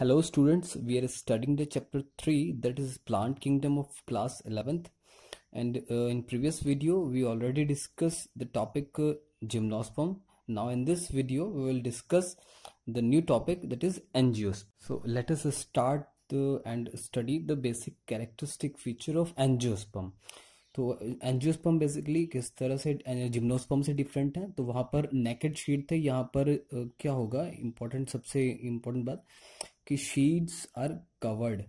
Hello students, we are studying the chapter 3 that is plant kingdom of class 11th and uh, in previous video we already discussed the topic uh, gymnosperm. Now in this video we will discuss the new topic that is angiosperm. So let us start uh, and study the basic characteristic feature of angiosperm. तो angiosperm basically किस तरह से gymnosperm से different है तो वहाँ पर naked sheet थे यहाँ पर uh, क्या होगा इम्पोर्टेंट सबसे इम्पोर्टेंट बात sheets are covered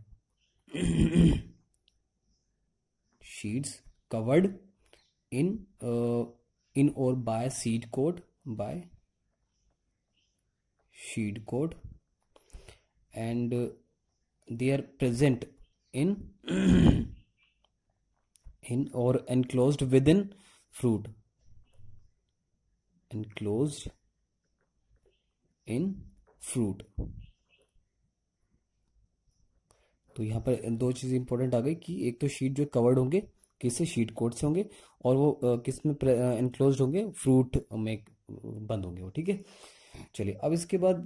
sheets covered in uh, in or by seed coat by seed coat and uh, they are present in in or enclosed within fruit enclosed in fruit तो यहाँ पर दो चीज़ें important आ गई कि एक तो शीट जो कवर्ड होंगे किससे शीट कोट से होंगे और वो किस में इनक्लोज होंगे फ्रूट में बंद होंगे वो ठीक है चलिए अब इसके बाद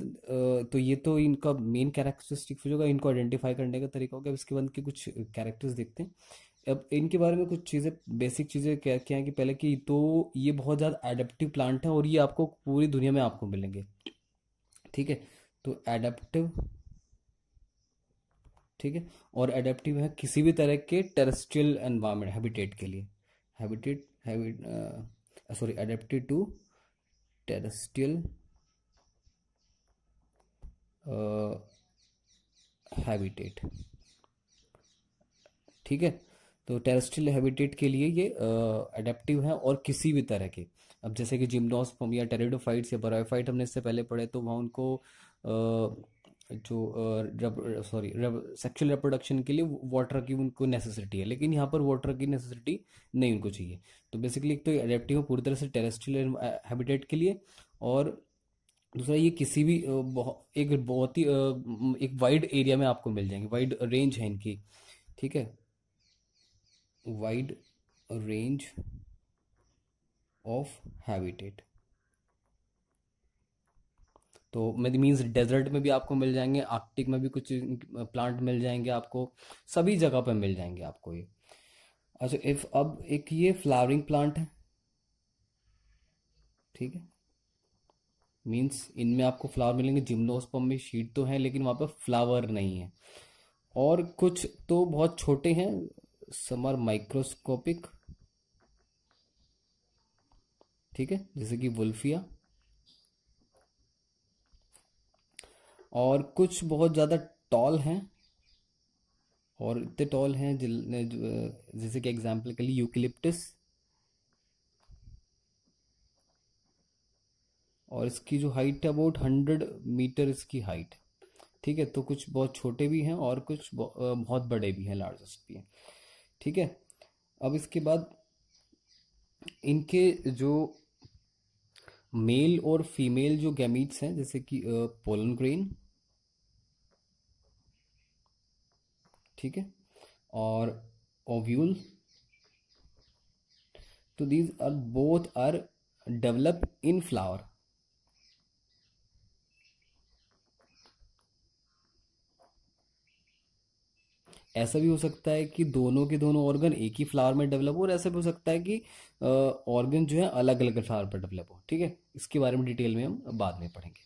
तो ये तो इनका मेन कैरेक्टरिस्टिक हो होगा इनको आइडेंटिफाई करने का तरीका होगा इसके बाद के कुछ कैरेक्टर्स देखते हैं अब इनके बारे में कुछ चीज़ें बेसिक चीज़ें क्या क्या हैं कि पहले कि तो ये बहुत ज़्यादा एडेप्टिव प्लांट है और ये आपको पूरी दुनिया में आपको मिलेंगे ठीक है तो एडेप्टिव ठीक है और एडेप्टिव है किसी भी तरह के टेरेस्ट्रियल एनवायरमेंट हैबिटेट के लिए habitat habit sorry adapted to terrestrial habitat ठीक है तो टेरेस्ट्रियल हैबिटेट के लिए ये अडेप्टिव uh, है और किसी भी तरह के अब जैसे कि जिमडोस या टेरेडोफाइट्स या बरायोफाइट हमने इससे पहले पढ़े तो वहाँ उनको जो रब सॉरी सेक्शुअल सेक्सुअल रिप्रोडक्शन के लिए वाटर की उनको नेसेसिटी है लेकिन यहाँ पर वाटर की नेसेसिटी नहीं उनको चाहिए तो बेसिकली एक तो एडेप्टिव है पूरी तरह से टेरेस्ट्रियल हैबिटेट uh, के लिए और दूसरा ये किसी भी uh, एक बहुत ही uh, एक वाइड एरिया में आपको मिल जाएंगे वाइड रेंज है इनकी ठीक है वाइड रेंज ऑफ हैबिटेट तो मेरी मीन्स डेजर्ट में भी आपको मिल जाएंगे आर्कटिक में भी कुछ प्लांट मिल जाएंगे आपको सभी जगह पर मिल जाएंगे आपको ये अच्छा इफ अब एक ये फ्लावरिंग प्लांट है ठीक है मीन्स इनमें आपको फ्लावर मिलेंगे जिम्नोस्पम में शीट तो है लेकिन वहाँ पर फ्लावर नहीं है और कुछ तो बहुत छोटे हैं समर माइक्रोस्कोपिक ठीक है जैसे कि वुल्फिया और कुछ बहुत ज़्यादा टॉल हैं और इतने टॉल हैं जैसे कि एग्जाम्पल के लिए यूकिलिप्टिस और इसकी जो हाइट है अबाउट हंड्रेड मीटर इसकी हाइट ठीक है तो कुछ बहुत छोटे भी हैं और कुछ बहुत बड़े भी हैं लार्जेस्ट भी हैं ठीक है अब इसके बाद इनके जो मेल और फीमेल जो गैमीट्स हैं जैसे कि पोलन ग्रेन ठीक है और ओव्यूल तो these are both are develop in flower ऐसा भी हो सकता है कि दोनों के दोनों ऑर्गन एक ही फ्लावर में डेवलप हो और ऐसा भी हो सकता है कि ऑर्गन जो है अलग अलग फ्लावर पर डेवलप हो ठीक है इसके बारे में डिटेल में हम बाद में पढ़ेंगे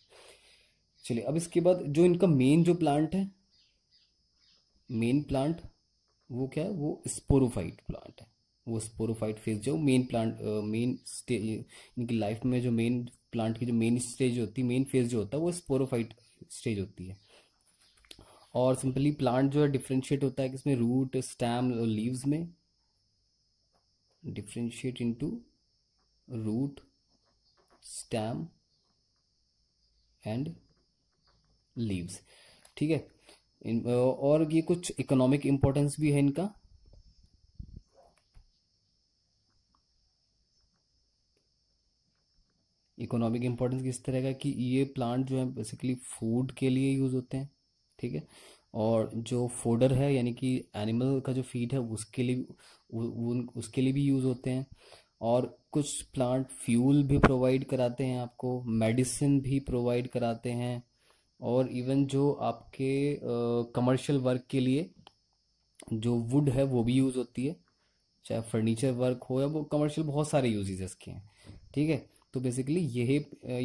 चलिए अब इसके बाद जो इनका मेन जो प्लांट है मेन प्लांट वो क्या है वो स्पोरोफाइट प्लांट है वो स्पोरोफाइट फेज जो मेन प्लांट मेन स्टेज इनकी लाइफ में जो मेन प्लांट की जो मेन स्टेज होती है मेन फेज जो होता है वो स्पोरोफाइट स्टेज होती है और सिंपली प्लांट जो है डिफ्रेंशिएट होता है किसमें रूट स्टैम और लीव्स में differentiate into root stem and leaves ठीक है इन और ये कुछ इकोनॉमिक इम्पोर्टेंस भी है इनका इकोनॉमिक इम्पोर्टेंस किस तरह का कि ये प्लांट जो है बेसिकली फूड के लिए यूज़ होते हैं ठीक है और जो फोडर है यानी कि एनिमल का जो फीड है उसके लिए उसके लिए भी यूज़ होते हैं और कुछ प्लांट फ्यूल भी प्रोवाइड कराते हैं आपको मेडिसिन भी प्रोवाइड कराते हैं और इवन जो आपके कमर्शियल वर्क के लिए जो वुड है वो भी यूज़ होती है चाहे फर्नीचर वर्क हो या वो कमर्शियल बहुत सारे यूजेज इसके हैं ठीक है तो बेसिकली ये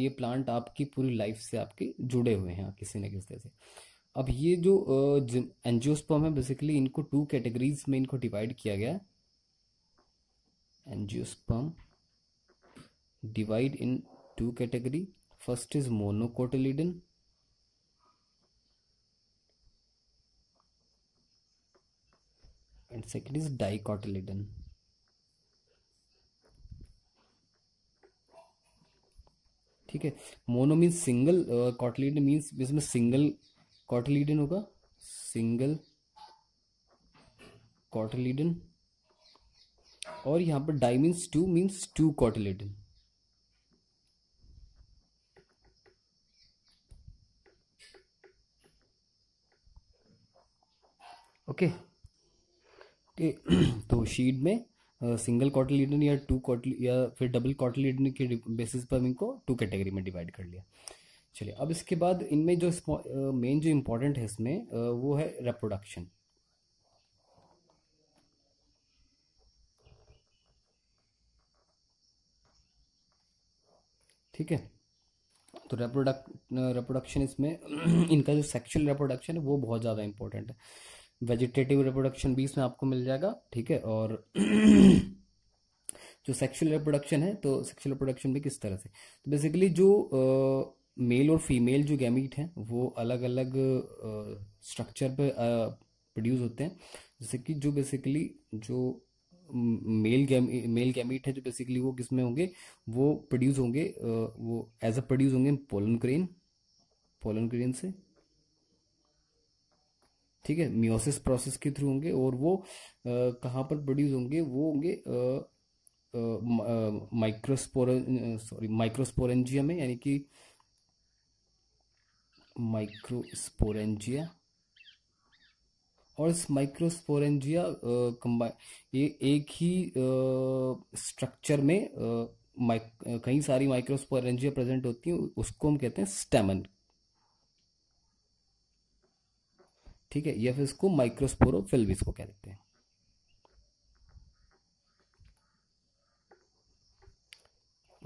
ये प्लांट आपकी पूरी लाइफ से आपके जुड़े हुए हैं किसी न किसी तरह से अब ये जो एनजियोस्पर्म है बेसिकली इनको टू कैटेगरीज में इनको डिवाइड किया गया angiosperm divide in two category first is monocotyledon and second is dicotyledon ठीक है mono means single cotyledon means इसमें सिंगल कॉटलीडन होगा सिंगल कॉटलीडन और यहां पर di means two means two cotyledon okay okay. Okay तो शीट में single cotyledon या टू कॉटल या फिर डबल कॉटिलीडन के बेसिस पर इनको टू कैटेगरी में डिवाइड कर लिया चलिए अब इसके बाद इनमें जो मेन जो इम्पोर्टेंट है इसमें वो है रिप्रोडक्शन ठीक है तो रेप्रोडक्ट रेप्रोडक्शन इसमें इनका जो सेक्सुअल रेप्रोडक्शन है वो बहुत ज़्यादा इंपॉर्टेंट है वेजिटेटिव रिप्रोडक्शन भी इसमें आपको मिल जाएगा ठीक है और जो सेक्सुअल रिप्रोडक्शन है तो सेक्सुअल रिप्रोडक्शन भी किस तरह से तो बेसिकली जो मेल और फीमेल जो गैमीट हैं वो अलग अलग स्ट्रक्चर पे प्रोड्यूस होते हैं जैसे कि जो बेसिकली जो मेल गैमी मेल गैमीट है जो बेसिकली वो किस में होंगे वो प्रोड्यूस होंगे वो एज अ प्रोड्यूस होंगे पोलन क्रेन पोलन क्रेन से ठीक है मियोसिस प्रोसेस के थ्रू होंगे और वो कहाँ पर प्रोड्यूस होंगे वो होंगे माइक्रोस्पोर सॉरी माइक्रोस्पोरेंजिया में यानी कि माइक्रोस्पोरेंजिया और इस माइक्रोस्पोरेंजिया कंबाइन ये एक ही स्ट्रक्चर में कई सारी माइक्रोस्पोरेंजिया प्रेजेंट होती हैं उसको हम कहते हैं स्टेमन ठीक है या फिर इसको माइक्रोस्पोरो भी को कह देते हैं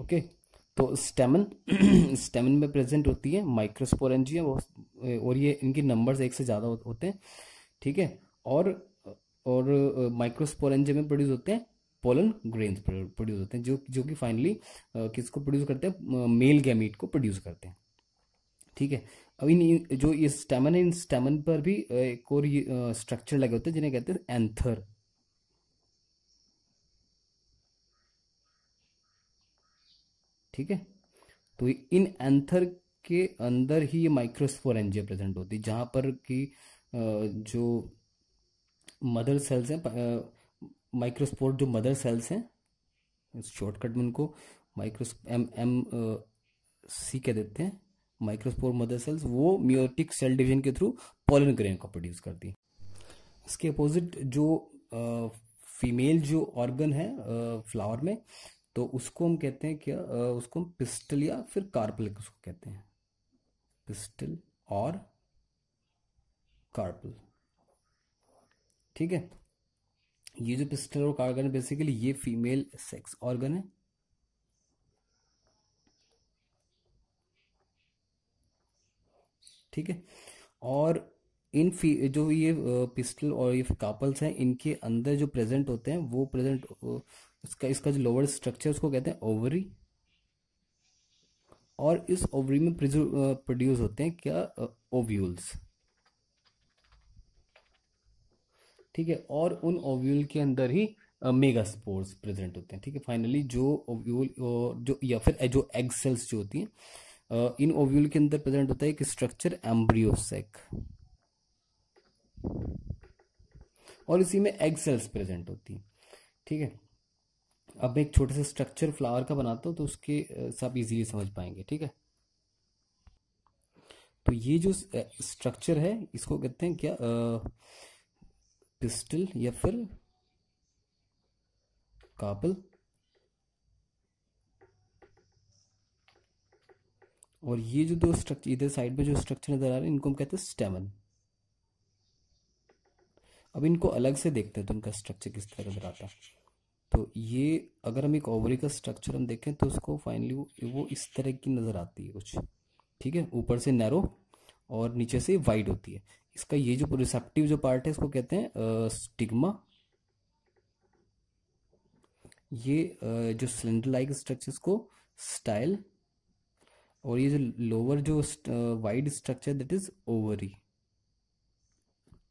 ओके तो स्टेमन स्टेमन में प्रेजेंट होती है माइक्रोस्पोरेंजियम और ये इनके नंबर्स एक से ज़्यादा होते हैं ठीक है और और माइक्रोस्पोरेंजियम में प्रोड्यूस होते हैं पोलन ग्रेन प्रोड्यूस होते हैं जो जो कि फाइनली किसको प्रोड्यूस करते हैं मेल गैमीट को प्रोड्यूस करते हैं ठीक है अब इन जो ये स्टेमन है इन स्टेमन पर भी एक और स्ट्रक्चर लगे होते हैं जिन्हें कहते हैं एंथर ठीक है तो इन एंथर के अंदर ही ये एनजी प्रेजेंट होती है जहां पर कि जो मदर सेल्स हैं माइक्रोस्पोर जो मदर सेल्स हैं शॉर्टकट में उनको माइक्रोस एम एम सी कह देते हैं माइक्रोस्पोर मदर सेल्स वो म्योटिक सेल डिवीजन के थ्रू पोलन ग्रेन को प्रोड्यूस करती है इसके अपोजिट जो आ, फीमेल जो ऑर्गन है आ, फ्लावर में तो उसको हम कहते हैं क्या आ, उसको हम पिस्टल या फिर कार्पल उसको कहते हैं पिस्टल और कार्पल ठीक है ये जो पिस्टल और कार्गन बेसिकली ये फीमेल सेक्स ऑर्गन है ठीक है और इन जो ये पिस्टल और ये कापल्स हैं इनके अंदर जो प्रेजेंट होते हैं वो प्रेजेंट इसका इसका जो लोअर स्ट्रक्चर उसको कहते हैं ओवरी और इस ओवरी में प्रोड्यूस होते हैं क्या ओव्यूल्स ठीक है और उन ओव्यूल के अंदर ही मेगा स्पोर्स प्रेजेंट होते हैं ठीक है फाइनली जो ओव्यूल जो या फिर जो एग सेल्स जो होती हैं इन ओव्यूल के अंदर प्रेजेंट होता है एक स्ट्रक्चर एम्ब्रियोसेक और इसी में एग सेल्स प्रेजेंट होती हैं ठीक है अब मैं एक छोटे से स्ट्रक्चर फ्लावर का बनाता हूँ तो उसके सब इजीली समझ पाएंगे ठीक है तो ये जो स्ट्रक्चर है इसको कहते हैं क्या पिस्टल या फिर कापल और ये जो दो स्ट्रक्चर इधर साइड में जो स्ट्रक्चर नज़र आ रहे हैं इनको हम कहते हैं स्टेमन अब इनको अलग से देखते हैं तो इनका स्ट्रक्चर किस तरह नज़र आता है तो ये अगर हम एक ओवरी का स्ट्रक्चर हम देखें तो उसको फाइनली वो इस तरह की नज़र आती है कुछ ठीक है ऊपर से नैरो और नीचे से वाइड होती है इसका ये जो रिसेप्टिव जो पार्ट है इसको कहते हैं स्टिग्मा ये आ, जो सिलेंडर लाइक स्ट्रक्चर को स्टाइल और ये जो लोअर जो wide structure that is ovary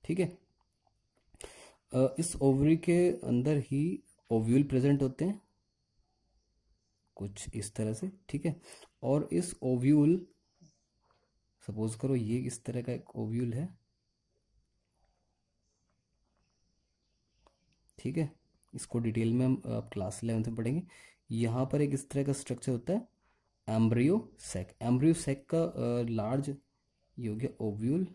ठीक है इस ओवरी के अंदर ही ओव्यूल प्रेजेंट होते हैं कुछ इस तरह से ठीक है और इस ओव्यूल सपोज करो ये इस तरह का एक ओव्यूल है ठीक है इसको डिटेल में हम आप क्लास इलेवन में पढ़ेंगे यहाँ पर एक इस तरह का स्ट्रक्चर होता है एम्ब्रियो सेक एम्ब्रियो सेक का लार्ज ये हो ओव्यूल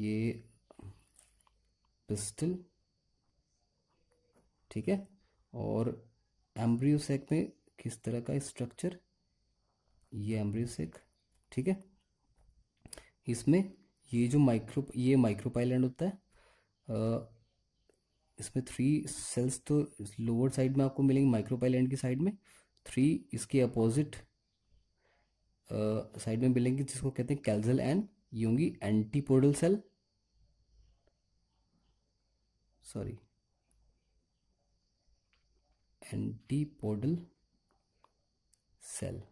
ये पिस्टल ठीक है और एम्ब्रियो सेक में किस तरह का स्ट्रक्चर ये एम्ब्रियो सेक ठीक है इसमें ये जो माइक्रो ये माइक्रोपाइलैंड होता है इसमें थ्री सेल्स तो लोअर साइड में आपको मिलेंगे माइक्रोपाइलेंट की साइड में थ्री इसके अपोजिट साइड uh, में मिलेंगे जिसको कहते हैं कैल्जल एंड ये होंगी antipodal cell sorry antipodal cell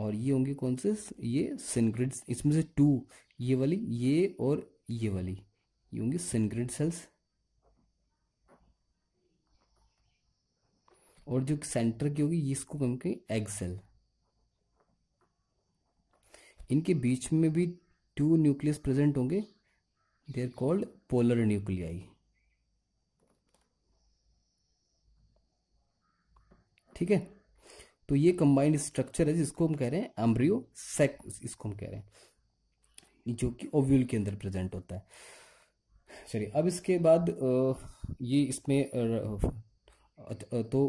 और ये होंगे कौन से ये सिनग्रिड इसमें से टू ये वाली ये और ये वाली ये होंगी सिनग्रिड सेल्स और जो सेंटर की होगी इसको कम के एक्सेल इनके बीच में भी टू न्यूक्लियस प्रेजेंट होंगे they are called polar nuclei ठीक है तो ये कंबाइंड स्ट्रक्चर है जिसको हम कह रहे हैं एम्ब्रियो सेक इसको हम कह रहे हैं जो कि ओव्यूल के अंदर प्रेजेंट होता है चलिए अब इसके बाद ये इसमें तो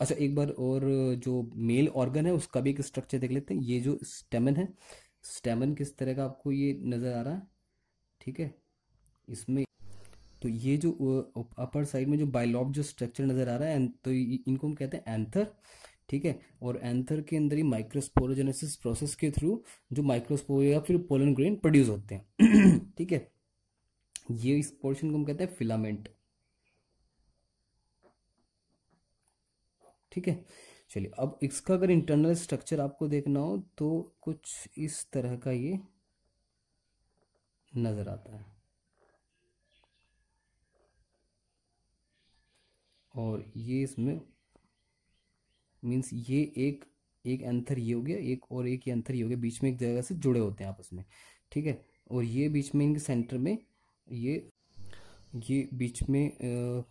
अच्छा एक बार और जो मेल ऑर्गन है उसका भी एक स्ट्रक्चर देख लेते हैं ये जो स्टेमन है स्टेमन किस तरह का आपको ये नज़र आ रहा है ठीक है इसमें तो ये जो अपर साइड में जो बाइलॉब जो स्ट्रक्चर नज़र आ रहा है तो इनको हम कहते हैं एंथर ठीक है और एंथर के अंदर ही माइक्रोस्पोरोजेनेसिस प्रोसेस के थ्रू जो माइक्रोस्पोर या फिर पोलन ग्रेन प्रोड्यूस होते हैं ठीक है ये इस पोर्शन को हम कहते हैं फिलामेंट ठीक है चलिए अब इसका अगर इंटरनल स्ट्रक्चर आपको देखना हो तो कुछ इस तरह का ये नज़र आता है और ये इसमें मीन्स ये एक एक एंथर ये हो गया एक और एक ये एंथर ये हो गया बीच में एक जगह से जुड़े होते हैं आपस में ठीक है और ये बीच में इनके सेंटर में ये ये बीच में आ,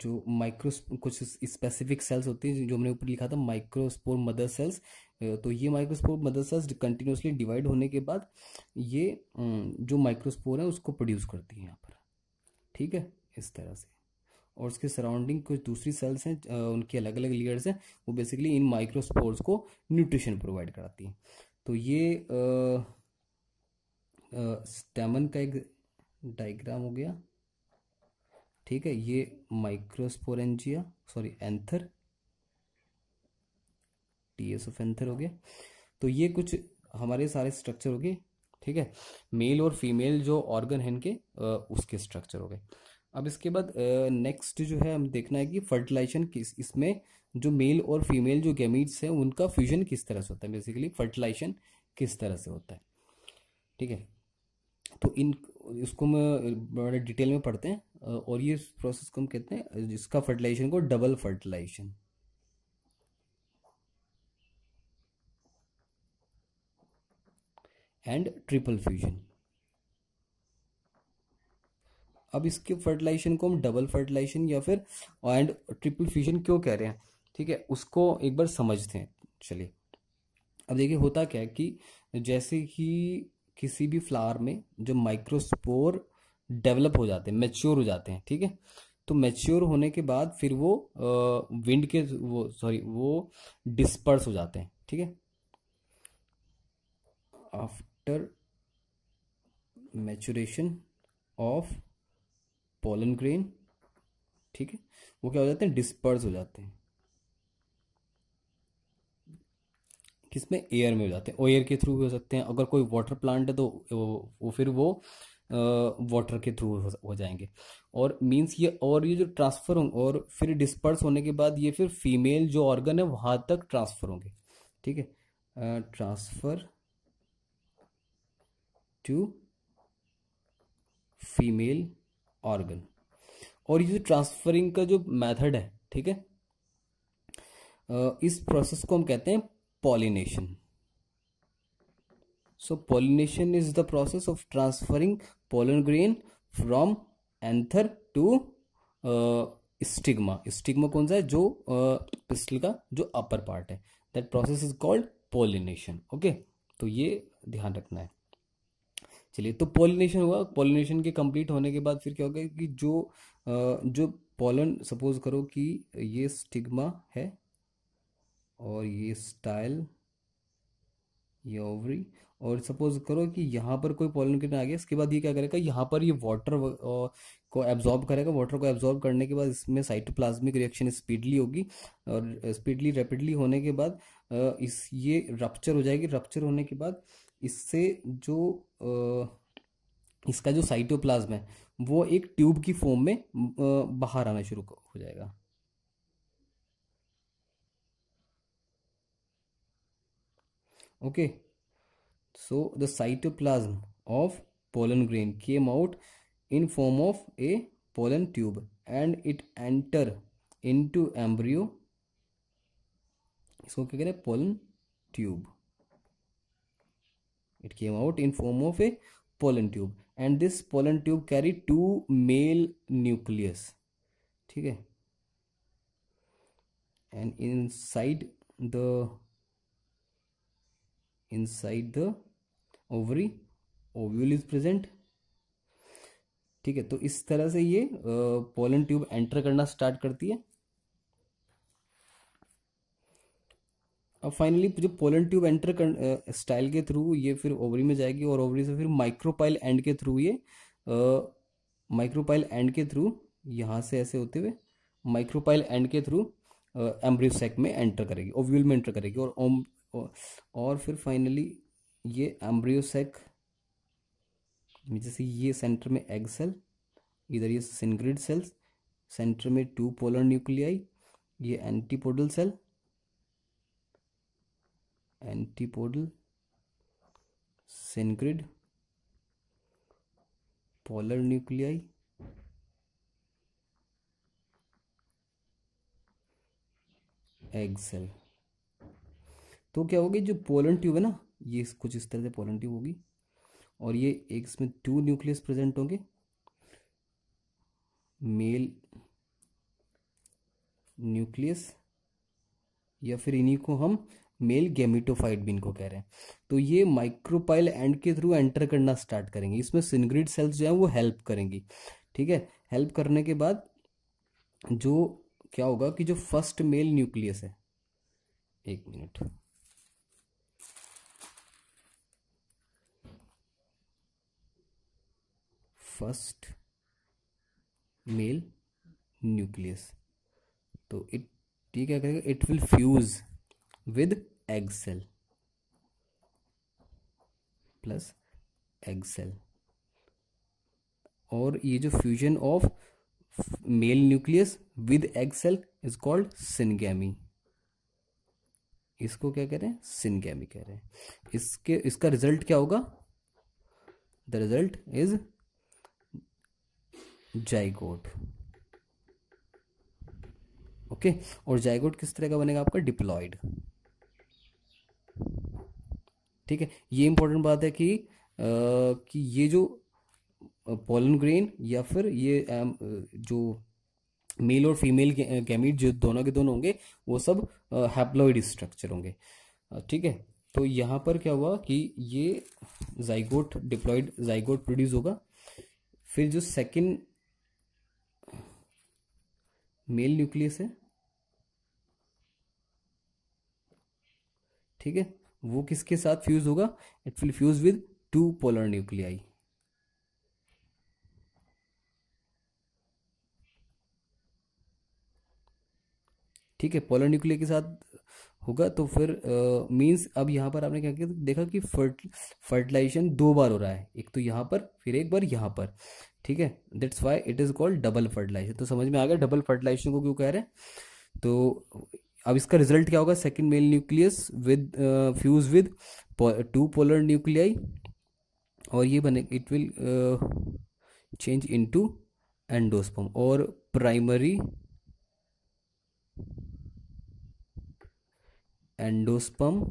जो माइक्रो कुछ स्पेसिफिक सेल्स होती हैं जो हमने ऊपर लिखा था माइक्रोस्पोर मदर सेल्स तो ये microspore mother cells continuously divide होने के बाद ये जो माइक्रोस्पोर है उसको प्रोड्यूस करती है यहाँ पर ठीक है इस तरह से और उसके सराउंडिंग कुछ दूसरी सेल्स हैं उनके अलग अलग लेयर्स हैं वो बेसिकली इन माइक्रोस्पोर्स को न्यूट्रिशन प्रोवाइड कराती हैं तो ये स्टेमन का एक डाइग्राम हो गया ठीक है ये microsporangia sorry anther T S of anther हो गया तो ये कुछ हमारे सारे स्ट्रक्चर हो गए ठीक है मेल और फीमेल जो ऑर्गन है इनके उसके स्ट्रक्चर हो गए अब इसके बाद नेक्स्ट जो है हम देखना है कि फर्टिलाइजेशन किस इसमें जो मेल और फीमेल जो गैमिट्स हैं उनका फ्यूजन किस तरह से होता है बेसिकली फर्टिलाइजेशन किस तरह से होता है ठीक है तो इन इसको हम बड़े डिटेल में पढ़ते हैं और ये प्रोसेस को हम कहते हैं जिसका फर्टिलाइजेशन को double fertilisation and triple fusion अब इसके फर्टिलाइजेशन को हम डबल फर्टिलाइजेशन या फिर एंड ट्रिपल फ्यूजन क्यों कह रहे हैं ठीक है उसको एक बार समझते हैं चलिए अब देखिए होता क्या है कि जैसे ही किसी भी फ्लावर में जो माइक्रोस्पोर डेवलप हो जाते हैं मैच्योर हो जाते हैं ठीक है तो मैच्योर होने के बाद फिर वो विंड के वो सॉरी वो डिस्पर्स हो जाते हैं ठीक है after maturation of pollen grain ठीक है वो क्या हो जाते हैं डिस्पर्स हो जाते हैं किस में एयर में हो जाते हैं वो एयर के थ्रू भी हो सकते हैं अगर कोई वाटर प्लांट है तो वो, वो फिर वो वाटर के थ्रू हो जाएंगे और मींस ये और ये जो ट्रांसफ़र होंगे और फिर डिस्पर्स होने के बाद ये फिर फीमेल जो ऑर्गन है वहाँ तक ट्रांसफ़र होंगे ठीक है ट्रांसफ़र टू फीमेल ऑर्गन और ये जो ट्रांसफरिंग का जो मेथड है ठीक है इस प्रोसेस को हम कहते हैं pollination so pollination is the process of transferring pollen grain from anther to stigma stigma कौन सा है जो पिस्टल uh, का जो अपर पार्ट है that process is called pollination okay तो ये ध्यान रखना है चलिए तो पोलिनेशन हुआ पोलिनेशन के कंप्लीट होने के बाद फिर क्या होगा कि जो uh, जो पोलन सपोज करो कि ये स्टिग्मा है और ये स्टाइल ये ओवरी और सपोज करो कि यहाँ पर कोई पॉलन किरण आ गया इसके बाद ये क्या करेगा यहाँ पर ये वाटर को एब्जॉर्ब करेगा वाटर को एब्जॉर्ब करने के बाद इसमें साइटोप्लाज्मिक रिएक्शन स्पीडली होगी और स्पीडली रैपिडली होने के बाद इस ये रप्चर हो जाएगी रप्चर होने के बाद इससे जो इसका जो साइटोप्लाज्म है वो एक ट्यूब की फॉर्म में बाहर आना शुरू हो जाएगा okay so the cytoplasm of pollen grain came out in form of a pollen tube and it enter into embryo so क्या कह रहे हैं pollen it came out in form of a pollen tube and this pollen tube carry two male nucleus ठीक है and inside the inside the ovary ovule is present ठीक है तो इस तरह से ये पोलन ट्यूब एंटर करना स्टार्ट करती है अब फाइनली जो पोलन ट्यूब एंटर कर स्टाइल के थ्रू ये फिर ओवरी में जाएगी और ओवरी से फिर माइक्रोपाइल एंड के थ्रू ये माइक्रोपाइल एंड के थ्रू यहाँ से ऐसे होते हुए माइक्रोपाइल एंड के थ्रू एम्ब्रियो में एंटर करेगी ओव्यूल में एंटर करेगी और और और फिर फाइनली ये एम्ब्रियोसेक जैसे ये सेंटर में एग सेल इधर ये सिनग्रिड सेल्स सेंटर में टू पोलर न्यूक्लियाई ये antipodal cell antipodal synergid polar nuclei egg cell तो क्या होगी जो पोलन ट्यूब है ना ये कुछ इस तरह से पोलन ट्यूब होगी और ये एक इसमें टू न्यूक्लियस प्रेजेंट होंगे मेल न्यूक्लियस या फिर इन्हीं को हम मेल गेमिटोफाइट भी इनको कह रहे हैं तो ये माइक्रोपाइल एंड के थ्रू एंटर करना स्टार्ट करेंगे इसमें सिनग्रिड सेल्स जो है वो हेल्प करेंगी ठीक है हेल्प करने के बाद जो क्या होगा कि जो फर्स्ट मेल न्यूक्लियस है एक मिनट फर्स्ट मेल न्यूक्लियस तो इट ये क्या करेगा it will fuse with egg cell plus egg cell और ये जो fusion of male nucleus with egg cell is called syngamy इसको क्या कह रहे हैं सिनगैमी कह रहे हैं इसके इसका रिजल्ट क्या होगा the result is zygote okay और जाइगोट किस तरह का बनेगा आपका डिप्लॉयड ठीक है ये इंपॉर्टेंट बात है कि आ, कि ये जो पोलन ग्रेन या फिर ये आ, जो मेल और फीमेल गैमिट जो दोनों के दोनों होंगे वो सब हैप्लॉइड स्ट्रक्चर होंगे ठीक है तो यहाँ पर क्या हुआ कि ये जाइगोट डिप्लॉयड जाइगोट प्रोड्यूस होगा फिर जो सेकंड मेल न्यूक्लियस है ठीक है वो किसके साथ फ्यूज होगा it will fuse with two polar nuclei ठीक है पोलर न्यूक्लियर के साथ होगा तो फिर मींस अब यहां पर आपने क्या किया देखा कि फर्ट फर्टिलाइजेशन दो बार हो रहा है एक तो यहां पर फिर एक बार यहां पर ठीक है that's why it is called double fertilisation तो समझ में आ गया डबल फर्टिलाइजेशन को क्यों कह रहे हैं तो अब इसका रिजल्ट क्या होगा second male nucleus with fuse with two polar nuclei और ये बने it will change into endosperm और प्राइमरी एंडोस्पम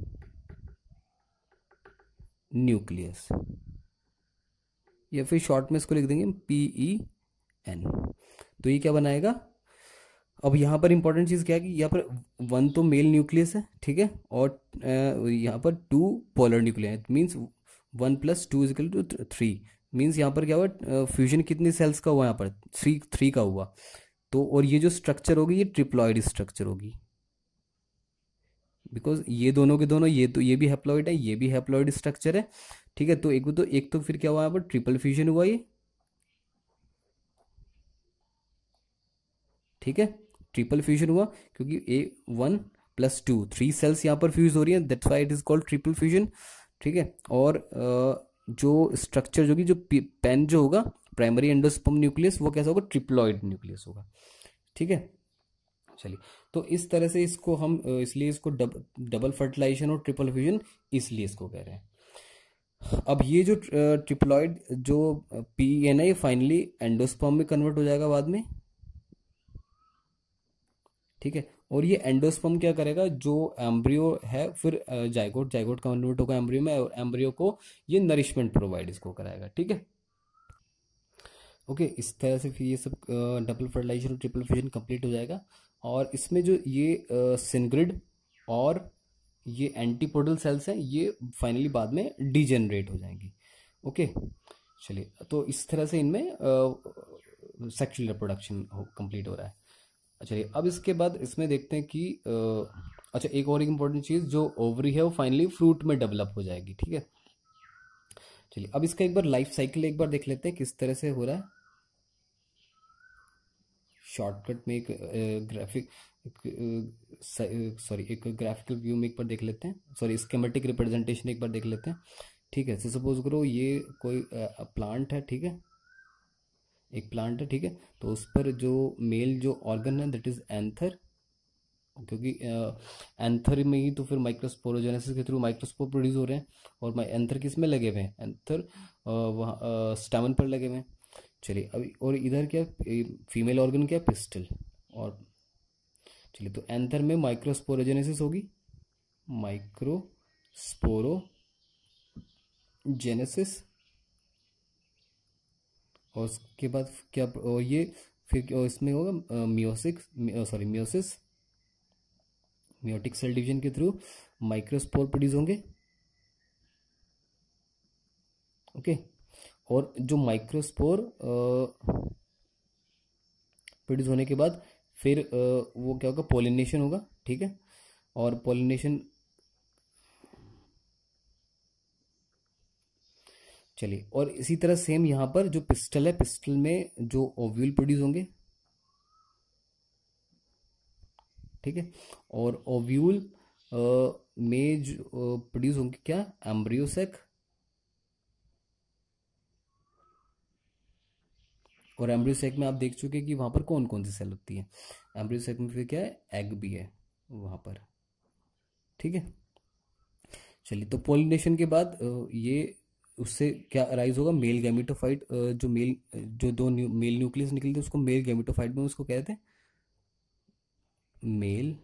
न्यूक्लियस या फिर शॉर्ट में इसको लिख देंगे पी ई एन तो ये क्या बनाएगा अब यहाँ पर इंपॉर्टेंट चीज़ क्या है कि यहाँ पर वन तो मेल न्यूक्लियस है ठीक है और यहाँ पर टू पोलर न्यूक्लियर है means one plus two equal to three means यहाँ पर क्या हुआ फ्यूजन कितने सेल्स का हुआ यहाँ पर थ्री थ्री का हुआ तो और ये जो स्ट्रक्चर होगी ये ट्रिप्लॉयड स्ट्रक्चर होगी बिकॉज ये दोनों के दोनों ये तो ये भी हैप्लॉइड है ये भी हैप्लॉइड स्ट्रक्चर है ठीक है तो एक तो एक तो फिर क्या हुआ है ट्रिपल फ्यूजन हुआ ये ठीक है ट्रिपल फ्यूजन हुआ क्योंकि a one plus two three cells यहाँ पर फ्यूज हो रही है that's why it is called triple fusion ठीक है और जो स्ट्रक्चर जो कि जो पेन जो होगा प्राइमरी एंडोस्पम न्यूक्लियस वो कैसा होगा ट्रिप्लॉइड न्यूक्लियस होगा ठीक है चलिए तो इस तरह से इसको हम इसलिए इसको डब, डबल फर्टिलाइजेशन और ट्रिपल फ्यूजन इसलिए इसको कह रहे हैं अब ये जो ट्रिपलॉइड जो P N I finally endosperm में कन्वर्ट हो जाएगा बाद में ठीक है और ये एंडोस्पर्म क्या करेगा जो एम्ब्रियो है फिर जायगोट जायगोट कन्वर्ट होगा एम्ब्रियो में और एम्ब्रियो को ये नरिशमेंट प्रोवाइड इसको कराएगा ठीक है ओके इस तरह से फिर ये सब डबल फर्टिलाइजेशन और ट्रिपल फ्यूजन कंप्लीट हो जाएगा और इसमें जो ये सिनग्रिड और ये एंटीपोडल सेल्स हैं ये फाइनली बाद में डीजेनरेट हो जाएंगी ओके चलिए तो इस तरह से इनमें सेक्शुअल रिप्रोडक्शन कंप्लीट हो रहा है चलिए अब इसके बाद इसमें देखते हैं कि अच्छा एक और एक इम्पोर्टेंट चीज़ जो ओवरी है वो फाइनली फ्रूट में डेवलप हो जाएगी ठीक है चलिए अब इसका एक बार लाइफ साइकिल एक बार देख लेते हैं किस तरह से हो रहा है शॉर्टकट में एक ग्राफिक सॉरी एक ग्राफिकल व्यू में एक बार देख लेते हैं सॉरी स्केमेटिक रिप्रेजेंटेशन एक बार देख लेते हैं ठीक है सपोज करो ये कोई प्लांट है ठीक है एक प्लांट है ठीक है तो उस पर जो मेल जो ऑर्गन है दैट इज एंथर क्योंकि एंथर में ही तो फिर माइक्रोस्पोरोजेनेसिस के थ्रू माइक्रोस्पोर प्रोड्यूस हो रहे हैं और एंथर किस में लगे हुए हैं एंथर वहाँ स्टेमन पर लगे हुए हैं चलिए अभी और इधर क्या फीमेल ऑर्गन क्या पिस्टल और चलिए तो एंथर में माइक्रोस्पोरोजेनेसिस होगी माइक्रोस्पोरोजेनेसिस और उसके बाद क्या और ये फिर और इसमें होगा meiosis sorry meiosis meiotic cell division के थ्रू माइक्रोस्पोर प्रोड्यूस होंगे ओके okay. और जो माइक्रोस्पोर प्रोड्यूस होने के बाद फिर वो क्या होगा पोलिनेशन होगा ठीक है और पोलिनेशन चलिए और इसी तरह सेम यहां पर जो पिस्टल है पिस्टल में जो ओव्यूल प्रोड्यूस होंगे ठीक है और ओव्यूल में जो प्रोड्यूस होंगे क्या एम्ब्रियोसेक और एम्ब्रियो सेक में आप देख चुके हैं कि वहाँ पर कौन कौन सी सेल होती है एम्ब्रियो सेक में फिर क्या है एग भी है वहाँ पर ठीक है चलिए तो पोलिनेशन के बाद ये उससे क्या अराइज होगा मेल गैमिटोफाइट जो मेल जो दो न्यू, मेल न्यूक्लियस निकलते हैं उसको मेल गैमिटोफाइट में उसको कहते हैं मेल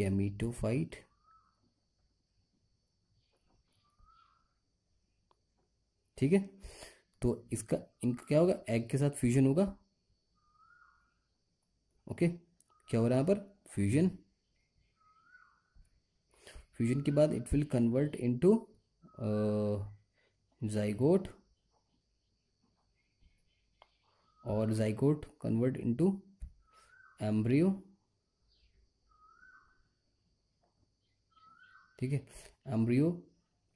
गैमिटोफाइट ठीक है तो इसका इनका क्या होगा एग के साथ फ्यूजन होगा ओके क्या हो रहा है यहाँ पर फ्यूजन फ्यूजन के बाद it will convert into zygote और जाइगोट कन्वर्ट इनटू एम्ब्रियो ठीक है एम्ब्रियो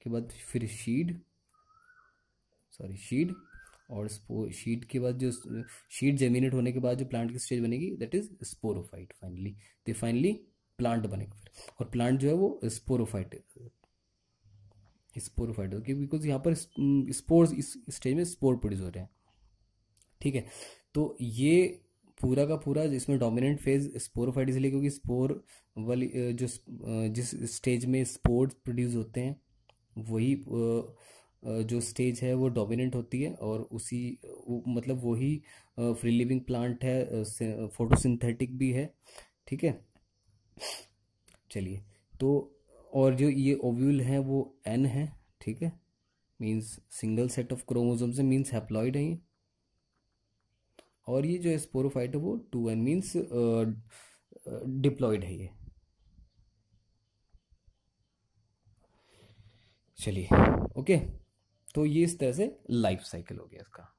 के बाद फिर शीड सॉरी शीड और शीड के बाद जो शीड जेमिनेट होने के बाद जो प्लांट की स्टेज बनेगी दैट इज स्पोरोफाइट फाइनली तो फाइनली प्लांट बनेगा फिर और प्लांट जो है वो स्पोरोफाइट स्पोरोफाइट ओके बिकॉज यहाँ पर स्पोर्स इस स्टेज में स्पोर प्रोड्यूस हो रहे हैं ठीक है तो ये पूरा का पूरा जिसमें डोमिनेंट फेज स्पोरोफाइट इसलिए क्योंकि स्पोर वाली जो जिस स्टेज में स्पोर्ट प्रोड्यूस होते हैं वही जो स्टेज है वो डोमिनेंट होती है और उसी वो, मतलब वही फ्री लिविंग प्लांट है फोटोसिंथेटिक भी है ठीक है चलिए तो और जो ये ओव्यूल है वो एन है ठीक है means single set of chromosome से मीन्स हैप्लॉइड है ये और ये जो स्पोरोफाइट है वो टू एन मीन्स डिप्लॉयड है ये चलिए ओके तो ये इस तरह से लाइफ साइकिल हो गया इसका